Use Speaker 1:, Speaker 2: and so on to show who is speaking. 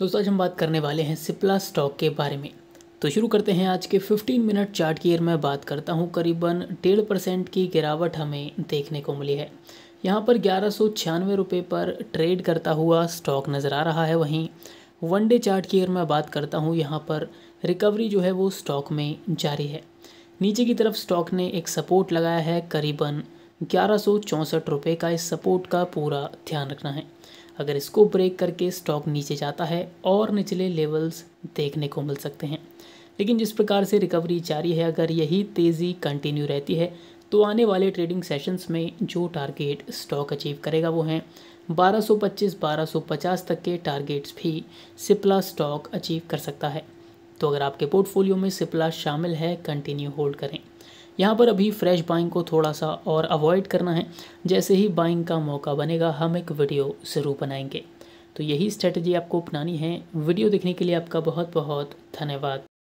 Speaker 1: दोस्तों आज हम बात करने वाले हैं सिप्ला स्टॉक के बारे में तो शुरू करते हैं आज के 15 मिनट चार्ट की मैं बात करता हूं करीबन डेढ़ परसेंट की गिरावट हमें देखने को मिली है यहां पर ग्यारह सौ रुपये पर ट्रेड करता हुआ स्टॉक नज़र आ रहा है वहीं वन डे चार्ट की मैं बात करता हूं यहां पर रिकवरी जो है वो स्टॉक में जारी है नीचे की तरफ स्टॉक ने एक सपोर्ट लगाया है करीबन ग्यारह सौ चौंसठ रुपये का इस सपोर्ट का पूरा ध्यान रखना है अगर इसको ब्रेक करके स्टॉक नीचे जाता है और निचले लेवल्स देखने को मिल सकते हैं लेकिन जिस प्रकार से रिकवरी जारी है अगर यही तेज़ी कंटिन्यू रहती है तो आने वाले ट्रेडिंग सेशंस में जो टारगेट स्टॉक अचीव करेगा वो हैं 1225, 1250 तक के टारगेट्स भी सिप्ला स्टॉक अचीव कर सकता है तो अगर आपके पोर्टफोलियो में सिप्ला शामिल है कंटिन्यू होल्ड करें यहाँ पर अभी फ्रेश बाइंग को थोड़ा सा और अवॉइड करना है जैसे ही बाइंग का मौका बनेगा हम एक वीडियो ज़रूर बनाएंगे तो यही स्ट्रेटजी आपको अपनानी है वीडियो देखने के लिए आपका बहुत बहुत धन्यवाद